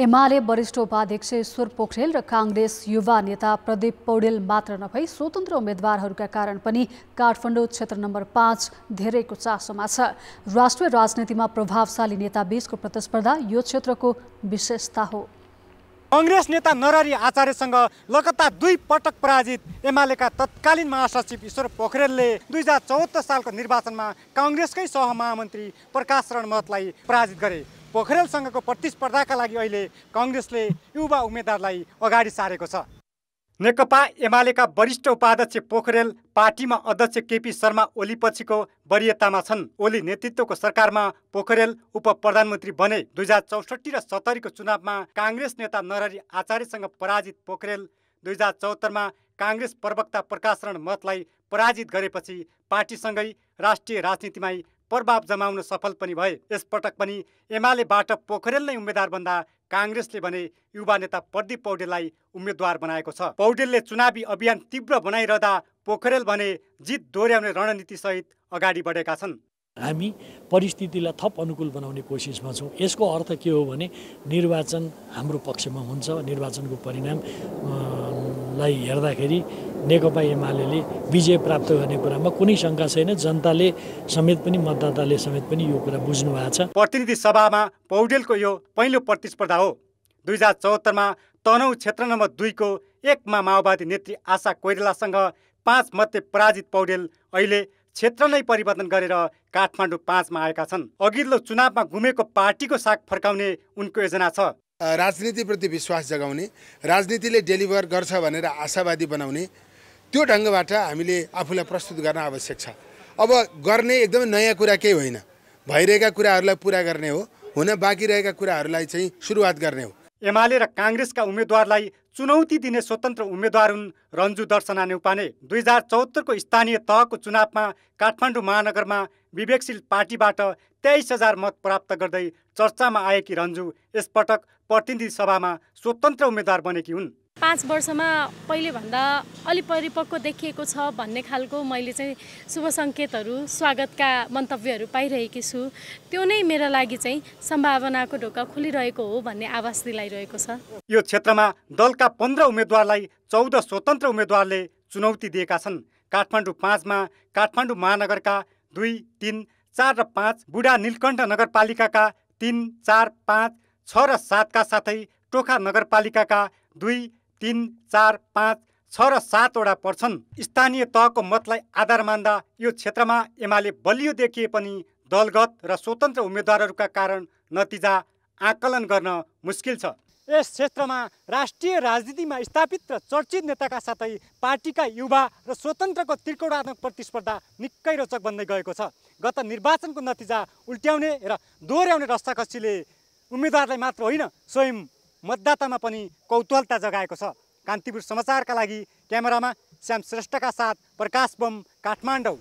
एमाले वरिष्ठ उपाध्यक्ष ईश्वर पोखरेल र काङ्ग्रेस युवा नेता प्रदीप पौडेल मात्र नभई स्वतन्त्र उम्मेद्वारहरूका कारण पनि काठमाडौँ क्षेत्र नम्बर पाँच धेरैको चासोमा छ राष्ट्रिय राजनीतिमा प्रभावशाली नेताबीचको प्रतिस्पर्धा यो क्षेत्रको विशेषता हो कङ्ग्रेस नेता नरहरी आचार्यसँग लगातार दुई पटक पराजित एमालेका तत्कालीन महासचिव ईश्वर पोखरेलले दुई हजार चौहत्तर सालको निर्वाचनमा काङ्ग्रेसकै सहमहामन्त्री प्रकाश रणमतलाई पराजित गरे पोखरेलसँगको प्रतिस्पर्धाका लागि अहिले कङ्ग्रेसले युवा उम्मेद्वारलाई अगाडि सारेको छ नेकपा एमालेका वरिष्ठ उपाध्यक्ष पोखरेल पार्टीमा अध्यक्ष केपी शर्मा ओली पछिको वरियतामा छन् ओली नेतृत्वको सरकारमा पोखरेल उप प्रधानमन्त्री बने दुई हजार चौसठी र सत्तरीको चुनावमा काङ्ग्रेस नेता नरहरी आचार्यसँग पराजित पोखरेल दुई हजार चौहत्तरमा काङ्ग्रेस प्रवक्ता प्रकाशरण मतलाई पराजित गरेपछि पार्टीसँगै राष्ट्रिय राजनीतिमै प्रभाव जमाउन सफल पनि भए यसपटक पनि एमालेबाट पोखरेल नै उम्मेद्वार भन्दा काङ्ग्रेसले भने युवा नेता प्रदीप पौडेललाई उम्मेद्वार बनाएको छ पौडेलले चुनावी अभियान तीव्र बनाइरहँदा पोखरेल भने जित दोहोऱ्याउने रणनीतिसहित अगाडि बढेका छन् हामी परिस्थितिलाई थप अनुकूल बनाउने कोसिसमा छौँ यसको अर्थ के हो भने निर्वाचन हाम्रो पक्षमा हुन्छ निर्वाचनको परिणाम लाई हेर्दाखेरि नेकपा एमाले विजय प्राप्त गर्ने कुरामा कुनै शङ्का छैन जनताले समेत पनि मतदाताले समेत पनि यो कुरा बुझ्नु भएको छ प्रतिनिधि सभामा पौडेलको यो पहिलो प्रतिस्पर्धा हो दुई हजार चौहत्तरमा तनहु क्षेत्र नम्बर दुईको एकमा माओवादी नेत्री आशा कोइरालासँग पाँच मध्ये पराजित पौडेल अहिले क्षेत्र नै परिवर्तन गरेर काठमाडौँ पाँचमा आएका छन् अघिल्लो चुनावमा घुमेको पार्टीको साग फर्काउने उनको योजना छ राजनीतिप्रति विश्वास जगाउने राजनीतिले डेलिभर गर्छ भनेर आशावादी बनाउने त्यो ढङ्गबाट हामीले आफूलाई प्रस्तुत गर्न आवश्यक छ अब गर्ने एकदमै नयाँ कुरा केही होइन भइरहेका कुराहरूलाई पुरा गर्ने हो हुन बाँकी रहेका कुराहरूलाई चाहिँ सुरुवात गर्ने हो एमाले र काङ्ग्रेसका उम्मेद्वारलाई चुनौती दिने स्वतन्त्र उम्मेद्वार हुन् रन्जु दर्शना नेउपाने दुई हजार चौहत्तरको स्थानीय तहको चुनावमा काठमाडौँ महानगरमा विवेकशील पार्टीबाट तेइस हजार मत प्राप्त गर्दै चर्चामा आएकी रन्जु यसपटक प्रतिनिधि सभामा स्वतन्त्र उम्मेद्वार बनेकी हुन् पाँच वर्षमा पहिलेभन्दा अलि परिपक्व देखिएको छ भन्ने खालको मैले चाहिँ शुभ सङ्केतहरू स्वागतका मन्तव्यहरू पाइरहेकी छु त्यो नै मेरा लागि चाहिँ सम्भावनाको ढोका खुलिरहेको हो भन्ने आवाज दिलाइरहेको छ यो क्षेत्रमा दलका पन्ध्र उम्मेद्वारलाई चौध स्वतन्त्र उम्मेद्वारले चुनौती दिएका छन् काठमाडौँ पाँचमा काठमाडौँ महानगरका दुई तिन चार र पाँच बुढा नीलकण्ठ नगरपालिकाका तिन चार पाँच छ र सातका साथै टोखा नगरपालिकाका दुई तिन चार पाँच छ र सातवटा पर्छन् स्थानीय तहको मतलाई आधार मान्दा यो क्षेत्रमा एमाले बलियो देखिए पनि दलगत र स्वतन्त्र उम्मेद्वारहरूका कारण नतिजा आकलन गर्न मुस्किल छ यस क्षेत्रमा राष्ट्रिय राजनीतिमा स्थापित र चर्चित नेताका साथै पार्टीका युवा र स्वतन्त्रको त्रिकोणात्मक प्रतिस्पर्धा निकै रोचक बन्दै गएको छ गत निर्वाचनको नतिजा उल्ट्याउने र दोहोऱ्याउने रस्ताकसीले उम्मेद्वारलाई मात्र होइन स्वयं मतदातामा पनि कौतूहलता जगाएको छ कान्तिपुर समाचारका लागि क्यामेरामा श्याम श्रेष्ठका साथ प्रकाश बम काठमाडौँ